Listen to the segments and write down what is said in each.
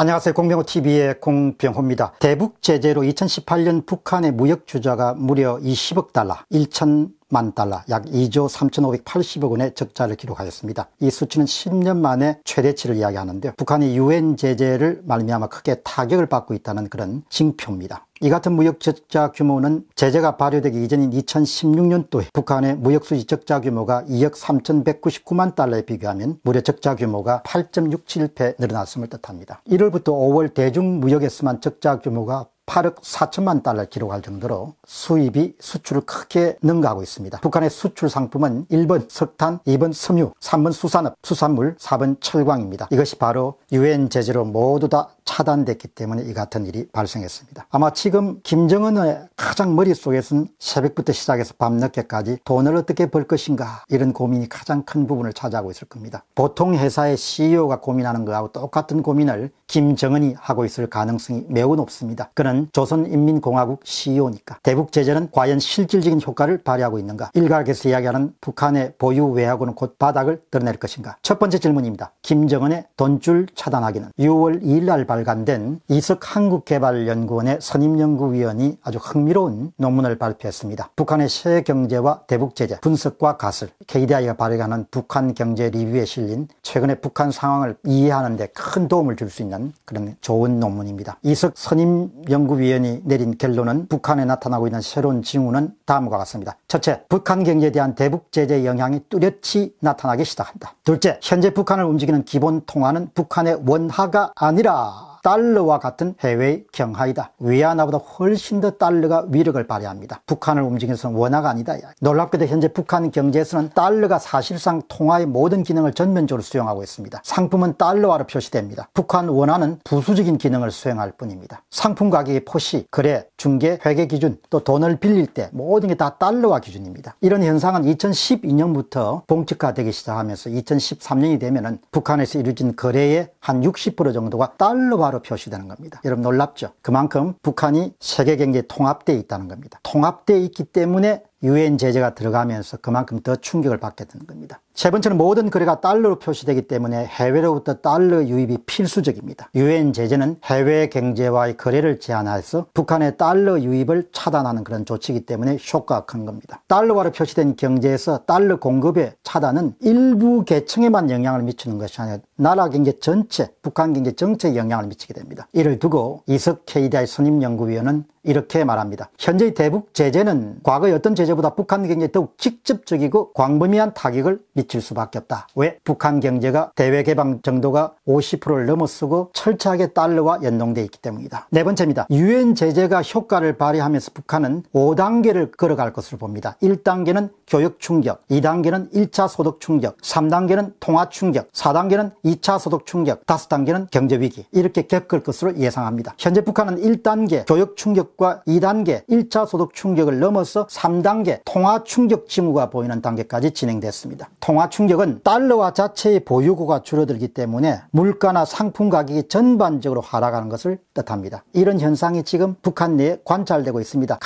안녕하세요. 공병호TV의 공병호입니다. 대북 제재로 2018년 북한의 무역 주자가 무려 20억 달러, 1천 만 달러 약 2조 3,580억 원의 적자를 기록하였습니다. 이 수치는 10년 만에 최대치를 이야기하는데요. 북한이 유엔 제재를 말미암아 크게 타격을 받고 있다는 그런 징표입니다. 이 같은 무역 적자 규모는 제재가 발효되기 이전인 2016년도에 북한의 무역 수지 적자 규모가 2억 3,199만 달러에 비교하면 무려 적자 규모가 8.67배 늘어났음을 뜻합니다. 1월부터 5월 대중무역에서만 적자 규모가 8억 4천만 달러 기록할 정도로 수입이 수출을 크게 능가하고 있습니다. 북한의 수출 상품은 1번 석탄, 2번 섬유, 3번 수산업, 수산물, 4번 철광입니다. 이것이 바로 유엔 제재로 모두 다 차단됐기 때문에 이 같은 일이 발생했습니다. 아마 지금 김정은의 가장 머릿속에선 새벽부터 시작해서 밤늦게까지 돈을 어떻게 벌 것인가 이런 고민이 가장 큰 부분을 차지하고 있을 겁니다. 보통 회사의 CEO가 고민하는 거하고 똑같은 고민을 김정은이 하고 있을 가능성이 매우 높습니다. 그는 조선인민공화국 CEO니까. 대북 제재는 과연 실질적인 효과를 발휘하고 있는가? 일각에서 이야기하는 북한의 보유 외화고는 곧 바닥을 드러낼 것인가? 첫 번째 질문입니다. 김정은의 돈줄 차단하기는 6월 2일 날 발. 발간된 이석한국개발연구원의 선임연구위원이 아주 흥미로운 논문을 발표했습니다. 북한의 새 경제와 대북제재, 분석과 가설, KDI가 발행하는 북한 경제 리뷰에 실린 최근의 북한 상황을 이해하는 데 큰 도움을 줄 수 있는 그런 좋은 논문입니다. 이석 선임연구위원이 내린 결론은 북한에 나타나고 있는 새로운 징후는 다음과 같습니다. 첫째, 북한 경제에 대한 대북제재 영향이 뚜렷이 나타나기 시작한다. 둘째, 현재 북한을 움직이는 기본 통화는 북한의 원화가 아니라 달러와 같은 해외 의 경하이다. 외환화보다 훨씬 더 달러가 위력을 발휘합니다. 북한을 움직여서는 원화가 아니다. 놀랍게도 현재 북한 경제에서는 달러가 사실상 통화의 모든 기능을 전면적으로 수용하고 있습니다. 상품은 달러화로 표시됩니다. 북한 원화는 부수적인 기능을 수행할 뿐입니다. 상품 가격의 포시, 거래, 중개, 회계 기준, 또 돈을 빌릴 때 모든 게 다 달러화 기준입니다. 이런 현상은 2012년부터 봉착화되기 시작하면서 2013년이 되면 북한에서 이루어진 거래의 한 60% 정도가 달러화 숫자로 표시되는 겁니다. 여러분 놀랍죠? 그만큼 북한이 세계 경제에 통합되어 있다는 겁니다. 통합되어 있기 때문에 유엔 제재가 들어가면서 그만큼 더 충격을 받게 되는 겁니다. 세 번째는 모든 거래가 달러로 표시되기 때문에 해외로부터 달러 유입이 필수적입니다. 유엔 제재는 해외 경제와의 거래를 제한해서 북한의 달러 유입을 차단하는 그런 조치이기 때문에 효과가 큰 겁니다. 달러화로 표시된 경제에서 달러 공급의 차단은 일부 계층에만 영향을 미치는 것이 아니라 나라 경제 전체, 북한 경제 전체에 영향을 미치게 됩니다. 이를 두고 이석 KDI 선임연구위원은 이렇게 말합니다. 현재의 대북 제재는 과거의 어떤 제재보다 북한 경제에 더욱 직접적이고 광범위한 타격을 미칠 수밖에 없다. 왜? 북한 경제가 대외 개방 정도가 50%를 넘어서고 철저하게 달러와 연동돼 있기 때문이다. 네 번째입니다. 유엔 제재가 효과를 발휘하면서 북한은 5단계를 걸어갈 것으로 봅니다. 1단계는 교역 충격, 2단계는 1차 소득 충격, 3단계는 통화 충격, 4단계는 2차 소득 충격, 5단계는 경제 위기 이렇게 겪을 것으로 예상합니다. 현재 북한은 1단계 교역 충격 충격과 2단계 1차 소득 충격을 넘어서 3단계 통화 충격 징후가 보이는 단계까지 진행됐습니다. 통화 충격은 달러화 자체의 보유고가 줄어들기 때문에 물가나 상품 가격이 전반적으로 하락하는 것을 뜻합니다. 이런 현상이 지금 북한 내에 관찰되고 있습니다.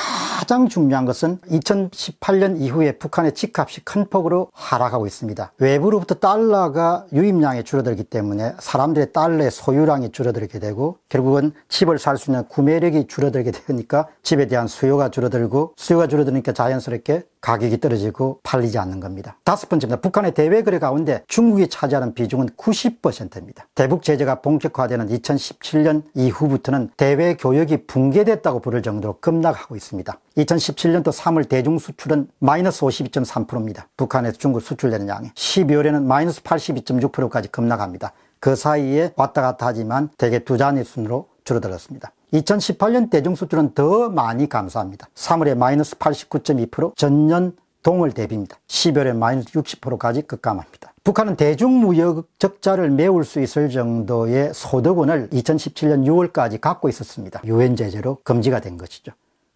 가장 중요한 것은 2018년 이후에 북한의 집값이 큰 폭으로 하락하고 있습니다. 외부로부터 달러가 유입량이 줄어들기 때문에 사람들의 달러의 소유량이 줄어들게 되고 결국은 집을 살 수 있는 구매력이 줄어들게 되니까 집에 대한 수요가 줄어들고 수요가 줄어드니까 자연스럽게 가격이 떨어지고 팔리지 않는 겁니다. 다섯 번째입니다. 북한의 대외 거래 가운데 중국이 차지하는 비중은 90%입니다. 대북 제재가 본격화되는 2017년 이후부터는 대외 교역이 붕괴됐다고 부를 정도로 급락하고 있습니다. 2017년도 3월 대중 수출은 마이너스 52.3%입니다. 북한에서 중국 수출되는 양이 12월에는 마이너스 82.6%까지 급락합니다. 그 사이에 왔다 갔다 하지만 대개 두 잔의 순으로 줄어들었습니다. 2018년 대중 수출은 더 많이 감소합니다. 3월에 마이너스 89.2% 전년 동월 대비입니다. 12월에 마이너스 60%까지 급감합니다. 북한은 대중무역 적자를 메울 수 있을 정도의 소득원을 2017년 6월까지 갖고 있었습니다. 유엔 제재로 금지가 된 것이죠.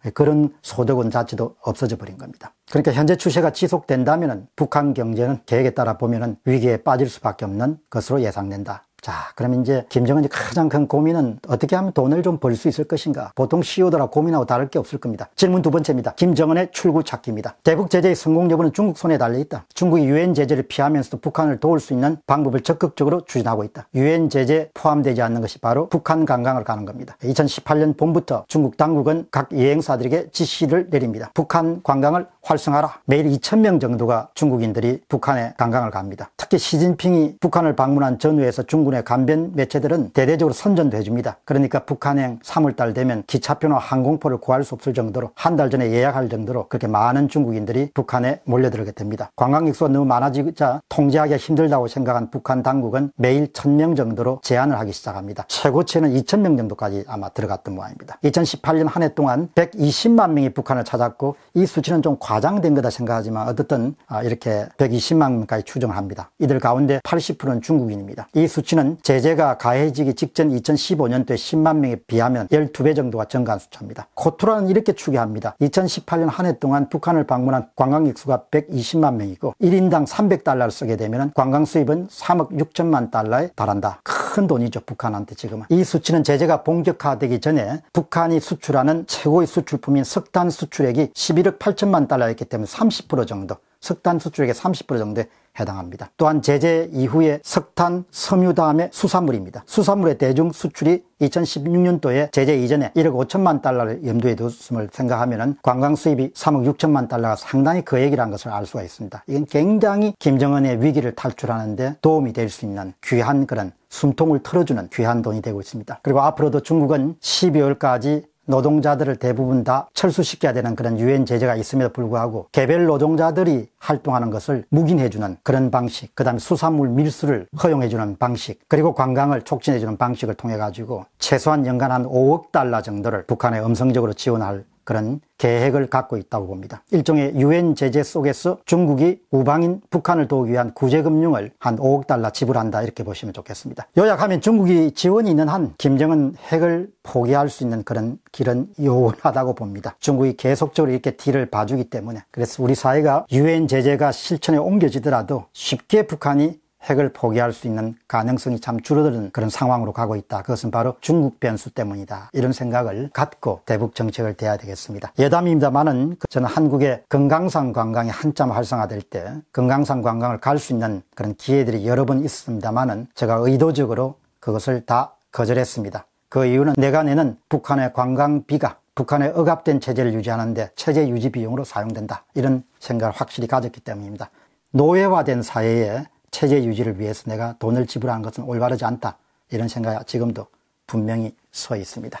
예, 그런 소득은 자체도 없어져 버린 겁니다. 그러니까 현재 추세가 지속된다면 북한 경제는 계획에 따라 보면 위기에 빠질 수밖에 없는 것으로 예상된다. 자, 그러면 이제 김정은이 가장 큰 고민은 어떻게 하면 돈을 좀 벌 수 있을 것인가? 보통 CEO들하고 고민하고 다를 게 없을 겁니다. 질문 두 번째입니다. 김정은의 출구 찾기입니다. 대북 제재의 성공 여부는 중국 손에 달려 있다. 중국이 유엔 제재를 피하면서도 북한을 도울 수 있는 방법을 적극적으로 추진하고 있다. 유엔 제재 포함되지 않는 것이 바로 북한 관광을 가는 겁니다. 2018년 봄부터 중국 당국은 각 여행사들에게 지시를 내립니다. 북한 관광을 활성화라. 매일 2,000명 정도가 중국인들이 북한에 관광을 갑니다. 특히 시진핑이 북한을 방문한 전후에서 중군의 간변 매체들은 대대적으로 선전도 해줍니다. 그러니까 북한행 3월달 되면 기차표나 항공포를 구할 수 없을 정도로 한 달 전에 예약할 정도로 그렇게 많은 중국인들이 북한에 몰려들게 됩니다. 관광객 수가 너무 많아지자 통제하기가 힘들다고 생각한 북한 당국은 매일 1,000명 정도로 제한을 하기 시작합니다. 최고치는 2,000명 정도까지 아마 들어갔던 모양입니다. 2018년 한 해 동안 120만 명이 북한을 찾았고 이 수치는 좀 과. 과장된 거다 생각하지만 어떻든 아, 이렇게 120만 명까지 추정합니다. 이들 가운데 80%는 중국인입니다. 이 수치는 제재가 가해지기 직전 2015년도에 10만 명에 비하면 12배 정도가 증가한 수치입니다. 코트라는 이렇게 추계합니다. 2018년 한 해 동안 북한을 방문한 관광객 수가 120만 명이고 1인당 300달러를 쓰게 되면 관광 수입은 3억 6천만 달러에 달한다. 큰 돈이죠 북한한테 지금은 이 수치는 제재가 본격화되기 전에 북한이 수출하는 최고의 수출품인 석탄 수출액이 11억 8천만 달러였기 때문에 30% 정도 석탄 수출액의 30% 정도에 해당합니다. 또한 제재 이후에 석탄, 섬유 다음에 수산물입니다. 수산물의 대중 수출이 2016년도에 제재 이전에 1억 5천만 달러를 염두에 두었음을 생각하면 관광 수입이 3억 6천만 달러가 상당히 거액이라는 그 것을 알 수가 있습니다. 이건 굉장히 김정은의 위기를 탈출하는데 도움이 될 수 있는 귀한 그런 숨통을 털어주는 귀한 돈이 되고 있습니다. 그리고 앞으로도 중국은 12월까지 노동자들을 대부분 다 철수시켜야 되는 그런 유엔 제재가 있음에도 불구하고 개별 노동자들이 활동하는 것을 묵인해주는 그런 방식 그 다음에 수산물 밀수를 허용해주는 방식 그리고 관광을 촉진해주는 방식을 통해 가지고 최소한 연간 한 5억 달러 정도를 북한에 음성적으로 지원할 그런 계획을 갖고 있다고 봅니다. 일종의 유엔 제재 속에서 중국이 우방인 북한을 도우기 위한 구제금융을 한 5억 달러 지불한다 이렇게 보시면 좋겠습니다. 요약하면 중국이 지원이 있는 한 김정은 핵을 포기할 수 있는 그런 길은 요원하다고 봅니다. 중국이 계속적으로 이렇게 뒤를 봐주기 때문에 그래서 우리 사회가 유엔 제재가 실천에 옮겨지더라도 쉽게 북한이 핵을 포기할 수 있는 가능성이 참 줄어드는 그런 상황으로 가고 있다. 그것은 바로 중국 변수 때문이다. 이런 생각을 갖고 대북 정책을 대야 되겠습니다. 예담입니다만은 저는 한국의 금강산 관광이 한참 활성화될 때 금강산 관광을 갈 수 있는 그런 기회들이 여러 번 있습니다만은 제가 의도적으로 그것을 다 거절했습니다. 그 이유는 내가 내는 북한의 관광비가 북한의 억압된 체제를 유지하는데 체제 유지 비용으로 사용된다. 이런 생각을 확실히 가졌기 때문입니다. 노예화된 사회에 체제 유지를 위해서 내가 돈을 지불한 것은 올바르지 않다. 이런 생각이 지금도 분명히 서 있습니다.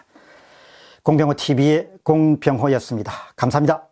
공병호 TV의 공병호였습니다. 감사합니다.